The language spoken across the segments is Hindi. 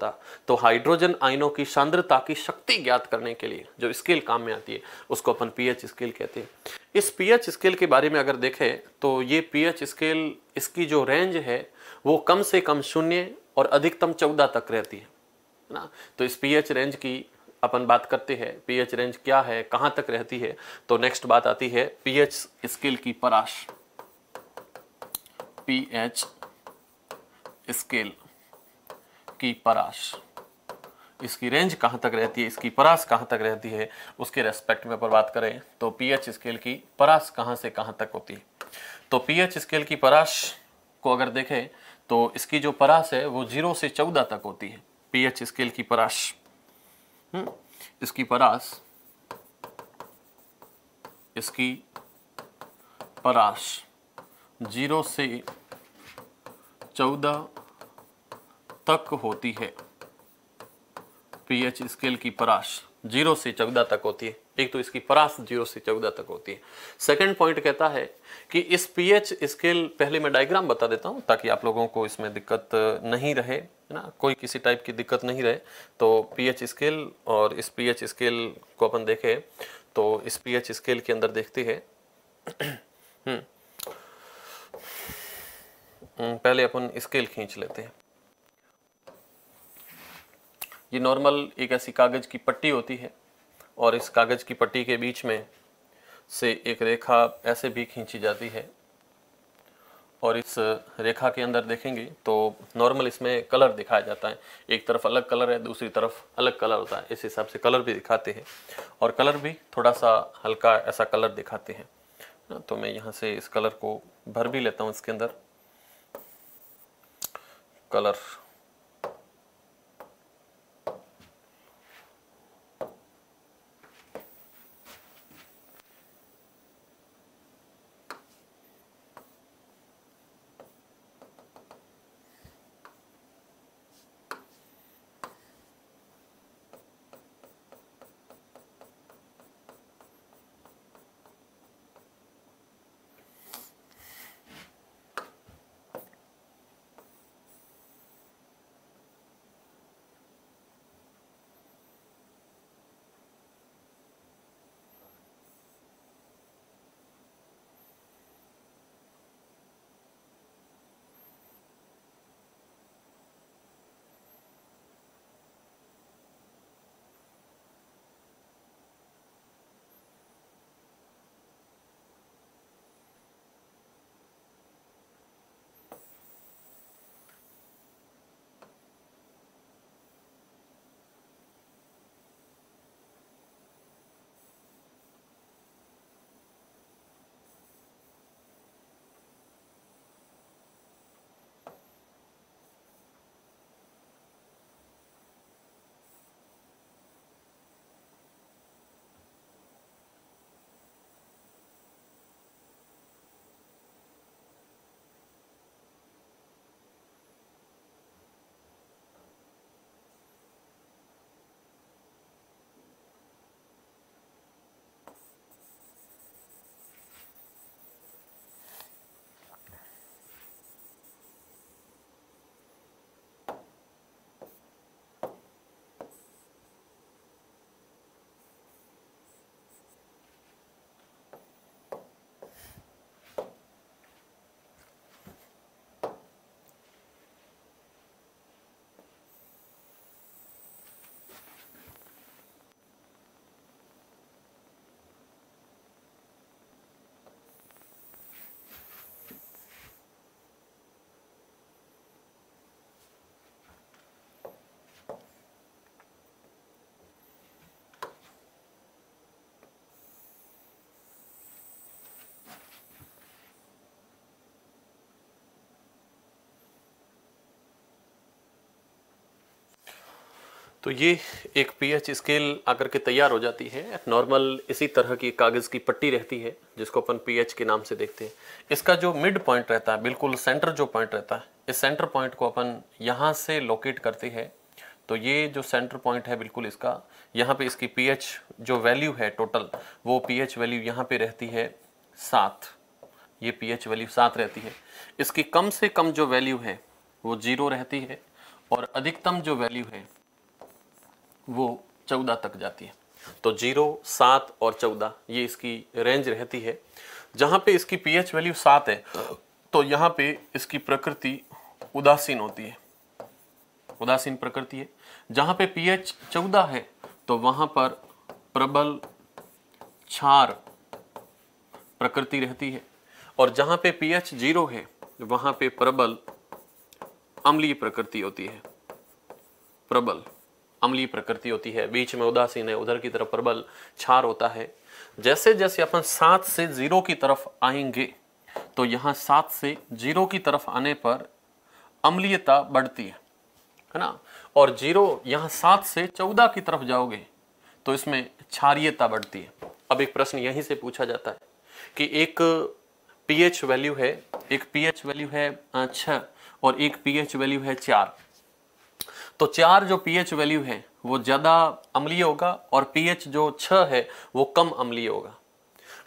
सकता तो हाइड्रोजन आयनों की सांद्रता की शक्ति ज्ञात करने के लिए जो स्केल काम में आती है उसको अपन पीएच स्केल कहते हैं इस पीएच स्केल के बारे में अगर देखें तो ये पीएच स्केल इसकी जो रेंज है वो कम से कम शून्य और अधिकतम चौदह तक रहती है ना तो इस पीएच रेंज की अपन बात करते हैं पीएच रेंज क्या है कहाँ तक रहती है तो नेक्स्ट बात आती है पीएच स्केल की पराश पीएच स्केल की पराश इसकी रेंज कहाँ तक रहती है इसकी परास कहाँ तक रहती है उसके रेस्पेक्ट में पर बात करें तो पीएच स्केल की परास कहाँ से कहाँ तक होती है तो पीएच स्केल की पराश को अगर देखें तो इसकी जो परास है वो जीरो से चौदह तक होती है पीएच स्केल की पराश इसकी हम्म, परास इसकी पराश जीरो से चौदह तक होती है पीएच स्केल की पराश जीरो से चौदह तक होती है एक तो इसकी परास जीरो से चौदह तक होती है सेकंड पॉइंट कहता है कि इस पीएच स्केल पहले मैं डायग्राम बता देता हूं ताकि आप लोगों को इसमें दिक्कत नहीं रहे है ना कोई किसी टाइप की दिक्कत नहीं रहे तो पीएच स्केल और इस पीएच स्केल को अपन देखें तो इस पीएच स्केल के अंदर देखते हैं हम्म। हम्म, पहले अपन स्केल खींच लेते हैं ये नॉर्मल एक ऐसी कागज़ की पट्टी होती है और इस कागज़ की पट्टी के बीच में से एक रेखा ऐसे भी खींची जाती है और इस रेखा के अंदर देखेंगे तो नॉर्मल इसमें कलर दिखाया जाता है एक तरफ अलग कलर है दूसरी तरफ अलग कलर होता है इस हिसाब से कलर भी दिखाते हैं और कलर भी थोड़ा सा हल्का ऐसा कलर दिखाते हैं तो मैं यहाँ से इस कलर को भर भी लेता हूँ इसके अंदर कलर तो ये एक पीएच स्केल आकर के तैयार हो जाती है नॉर्मल इसी तरह की कागज़ की पट्टी रहती है जिसको अपन पीएच के नाम से देखते हैं इसका जो मिड पॉइंट रहता है बिल्कुल सेंटर जो पॉइंट रहता है इस सेंटर पॉइंट को अपन यहाँ से लोकेट करते हैं तो ये जो सेंटर पॉइंट है बिल्कुल इसका यहाँ पे इसकी पीएच जो वैल्यू है टोटल वो पीएच वैल्यू यहाँ पे रहती है सात ये पीएच वैल्यू सात रहती है इसकी कम से कम जो वैल्यू है वो जीरो रहती है और अधिकतम जो वैल्यू है वो चौदह तक जाती है तो जीरो सात और चौदह ये इसकी रेंज रहती है जहाँ पे इसकी पीएच वैल्यू सात है तो यहाँ पे इसकी प्रकृति उदासीन होती है उदासीन प्रकृति है जहाँ पे पीएच चौदह है तो वहाँ पर प्रबल क्षार प्रकृति रहती है और जहाँ पे पीएच जीरो है वहाँ पे प्रबल अम्लीय प्रकृति होती है प्रबल अमली प्रकृति होती है बीच में उदासीन है उधर की तरफ प्रबल छार होता है जैसे जैसे अपन सात से जीरो की तरफ आएंगे तो यहाँ सात से जीरो की तरफ आने पर अम्लीयता बढ़ती है है ना और जीरो यहां सात से चौदह की तरफ जाओगे तो इसमें क्षारियता बढ़ती है अब एक प्रश्न यहीं से पूछा जाता है कि एक पीएच वैल्यू है एक पीएच वैल्यू है छ और एक पीएच वैल्यू है चार तो चार जो पीएच वैल्यू है वो ज़्यादा अम्लीय होगा और पीएच जो छह है वो कम अम्लीय होगा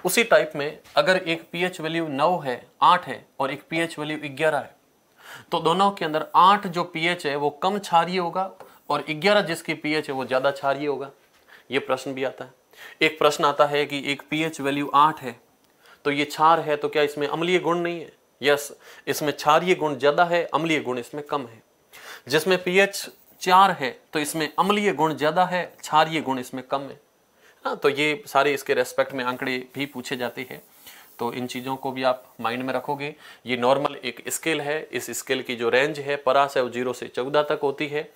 उसी टाइप में अगर एक पीएच वैल्यू नौ है आठ है और एक पीएच वैल्यू ग्यारह है तो दोनों के अंदर आठ जो पीएच है वो कम क्षारिय होगा और ग्यारह जिसकी पीएच है वो ज़्यादा क्षारिय होगा ये प्रश्न भी आता है एक प्रश्न आता है कि एक पीएच वैल्यू आठ है तो ये क्षार है तो क्या इसमें अम्लीय गुण नहीं है यस इसमें क्षारिय गुण ज़्यादा है अम्लीय गुण इसमें कम है जिसमें पीएच चार है तो इसमें अम्लीय गुण ज़्यादा है क्षारिय गुण इसमें कम है हाँ तो ये सारे इसके रेस्पेक्ट में आंकड़े भी पूछे जाते हैं तो इन चीज़ों को भी आप माइंड में रखोगे ये नॉर्मल एक स्केल है इस स्केल की जो रेंज है परास है वो जीरो से चौदह तक होती है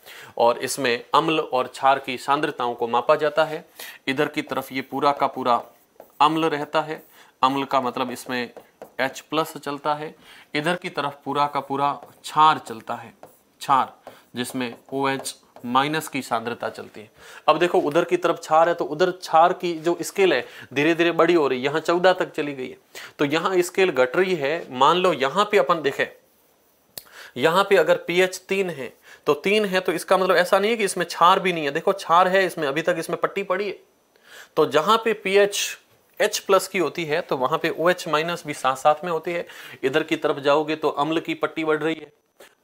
और इसमें अम्ल और क्षार की सांद्रताओं को मापा जाता है इधर की तरफ ये पूरा का पूरा अम्ल रहता है अम्ल का मतलब इसमें H प्लस चलता है इधर की तरफ पूरा का पूरा छार चलता है छार जिसमें ओ एच माइनस की सांद्रता चलती है अब देखो उधर की तरफ छार है तो उधर छार की जो स्केल है धीरे धीरे बड़ी हो रही है यहाँ चौदह तक चली गई है तो यहाँ स्केल घट रही है मान लो यहाँ पे अपन देखे यहाँ पे अगर पीएच तीन है तो तीन है तो इसका मतलब ऐसा नहीं है कि इसमें छार भी नहीं है देखो छार है इसमें अभी तक इसमें पट्टी पड़ी है तो जहाँ पे पीएच एच प्लस की होती है तो वहाँ पे ओ एच माइनस भी साथ साथ में होती है इधर की तरफ जाओगे तो अम्ल की पट्टी बढ़ रही है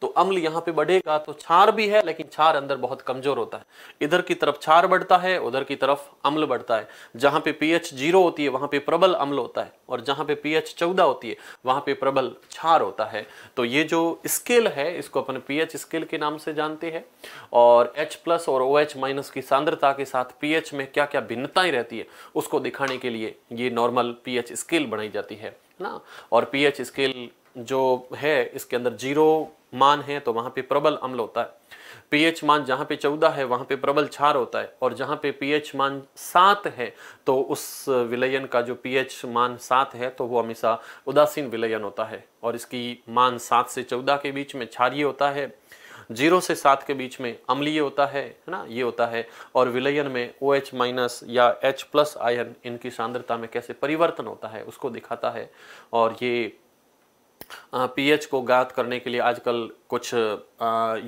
तो अम्ल यहाँ पे बढ़ेगा तो छार भी है लेकिन छार अंदर बहुत कमजोर होता है इधर की तरफ छार बढ़ता है उधर की तरफ अम्ल बढ़ता है जहां पे पीएच जीरो होती है वहां पे प्रबल अम्ल होता है और जहां पे पीएच चौदह होती है वहां पे प्रबल छार होता है तो ये जो स्केल है इसको अपन पीएच स्केल के नाम से जानते हैं और एच प्लस और ओ एच माइनस की सांद्रता के साथ पीएच में क्या क्या भिन्नताएं रहती है उसको दिखाने के लिए ये नॉर्मल पीएच स्केल बनाई जाती है ना और पीएच स्केल जो है इसके अंदर जीरो मान है तो वहाँ पे प्रबल अम्ल होता है पीएच मान जहाँ पे चौदह है वहाँ पे प्रबल छार होता है और जहाँ पे पीएच मान सात है तो उस विलयन का जो पीएच मान सात है तो वो हमेशा उदासीन विलयन होता है और इसकी मान सात से चौदह के बीच में क्षारीय होता है जीरो से सात के बीच में अम्लीय होता है है ना ये होता है और विलयन में ओ एच माइनस या एच प्लस आयन इनकी सांद्रता में कैसे परिवर्तन होता है उसको दिखाता है और ये पीएच को ज्ञात करने के लिए आजकल कुछ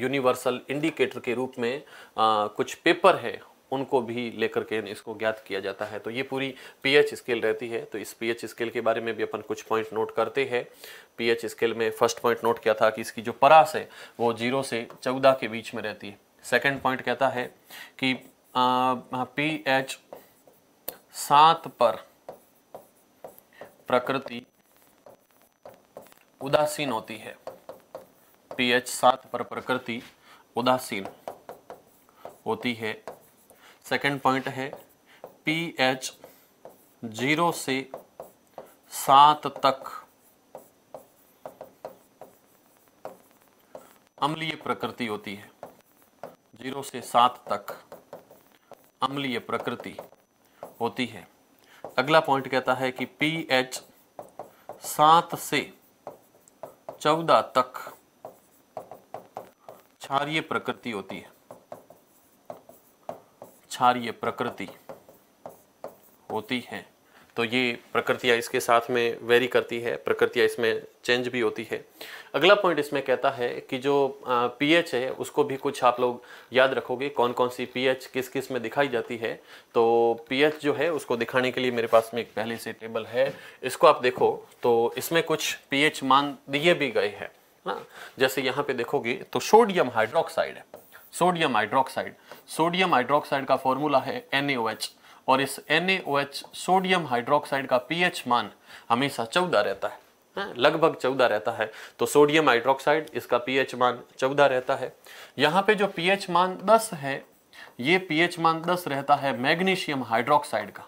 यूनिवर्सल इंडिकेटर के रूप में आ, कुछ पेपर है उनको भी लेकर के इसको ज्ञात किया जाता है तो ये पूरी पीएच स्केल रहती है तो इस पीएच स्केल के बारे में भी अपन कुछ पॉइंट नोट करते हैं पीएच स्केल में फर्स्ट पॉइंट नोट किया था कि इसकी जो परास है वो जीरो से चौदह के बीच में रहती है सेकेंड पॉइंट कहता है कि पी एच सात पर प्रकृति उदासीन होती है पीएच सात पर प्रकृति उदासीन होती है सेकंड पॉइंट है पीएच जीरो से सात तक अम्लीय प्रकृति होती है जीरो से सात तक अम्लीय प्रकृति होती है अगला पॉइंट कहता है कि पीएच सात से चौदह तक क्षारिय प्रकृति होती है क्षारिय प्रकृति होती है तो ये प्रकृतियाँ इसके साथ में वेरी करती है प्रकृतियाँ इसमें चेंज भी होती है अगला पॉइंट इसमें कहता है कि जो पीएच है उसको भी कुछ आप लोग याद रखोगे कौन कौन सी पीएच किस किस में दिखाई जाती है तो पीएच जो है उसको दिखाने के लिए मेरे पास में एक पहले से टेबल है इसको आप देखो तो इसमें कुछ पीएच मान दिए भी गए हैं ना जैसे यहाँ पे देखोगे तो sodium hydroxide sodium hydroxide sodium hydroxide का फॉर्मूला है एन और इस NaOH सोडियम हाइड्रोक्साइड का पीएच मान हमेशा चौदह रहता है हाँ, लगभग चौदह रहता है तो सोडियम हाइड्रोक्साइड इसका पीएच मान चौदह रहता है यहाँ पे जो पीएच मान दस है ये पीएच मान दस रहता है मैग्नीशियम हाइड्रोक्साइड का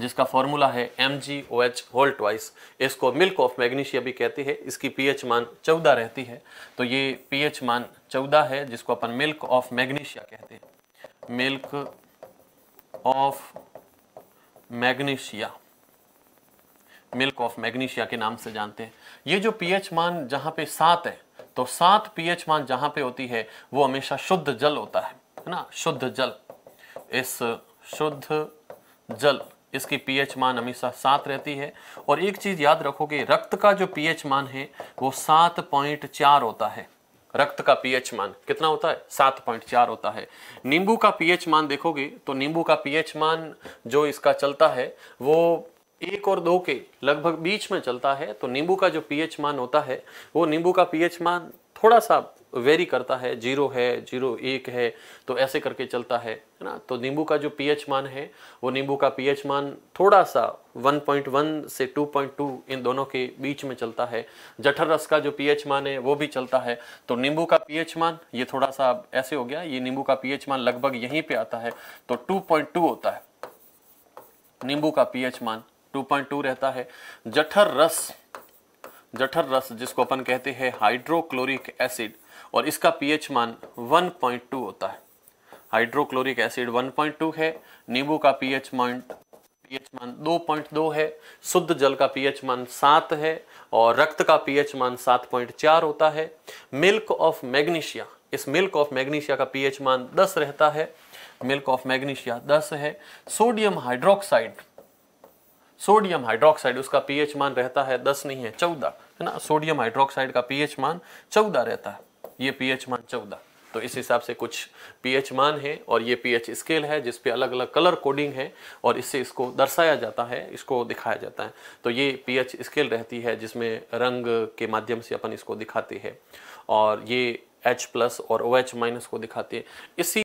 जिसका फॉर्मूला है M G O H whole twice इसको मिल्क ऑफ मैग्नीशिया भी कहते हैं इसकी पीएच मान चौदह रहती है तो ये पीएच मान चौदह है जिसको अपन मिल्क ऑफ मैग्नीशिया कहते हैं milk of magnesia milk of magnesia के नाम से जानते हैं ये जो पीएच मान जहां पे सात है तो सात पीएच मान जहां पे होती है वो हमेशा शुद्ध जल होता है है ना शुद्ध जल इस शुद्ध जल इसकी पीएच मान हमेशा सात रहती है और एक चीज़ याद रखोगे रक्त का जो पीएच मान है वो सात पॉइंट चार होता है रक्त का पीएच मान कितना होता है सात पॉइंट चार होता है नींबू का पीएच मान देखोगे तो नींबू का पीएच मान जो इसका चलता है वो एक और दो के लगभग बीच में चलता है तो नींबू का जो पीएच मान होता है वो नींबू का पीएच मान थोड़ा सा वेरी करता है जीरो है जीरो एक है तो ऐसे करके चलता है है ना तो नींबू का जो पीएच मान है वो नींबू का पीएच मान थोड़ा सा 1.1 से 2.2 इन दोनों के बीच में चलता है जठर रस का जो पीएच मान है वो भी चलता है तो नींबू का पीएच मान ये थोड़ा सा ऐसे हो गया ये नींबू का पीएच मान लगभग यहीं पे आता है तो 2.2 होता है नींबू का पीएच मान 2.2 रहता है जठर रस जठर रस जिसको अपन कहते हैं हाइड्रोक्लोरिक एसिड और इसका पीएच मान 1.2 होता है हाइड्रोक्लोरिक एसिड 1.2 है नींबू का पीएच मान पीएच मान 2.2 है शुद्ध जल का पीएच मान 7 है और रक्त का पीएच मान 7.4 होता है मिल्क ऑफ मैग्नीशिया इस मिल्क ऑफ मैग्नीशिया का पीएच मान 10 रहता है मिल्क ऑफ मैग्नीशिया 10 है सोडियम हाइड्रोक्साइड सोडियम हाइड्रोक्साइड उसका पीएच मान रहता है दस नहीं है चौदह है ना सोडियम हाइड्रोक्साइड का पीएच मान चौदह रहता है ये पीएच मान चौदह तो इस हिसाब से कुछ पीएच मान है और ये पीएच स्केल है जिसपे अलग अलग कलर कोडिंग है और इससे इसको दर्शाया जाता है इसको दिखाया जाता है तो ये पीएच स्केल रहती है जिसमें रंग के माध्यम से अपन इसको दिखाते हैं और ये एच प्लस और ओ एच माइनस को दिखाते हैं इसी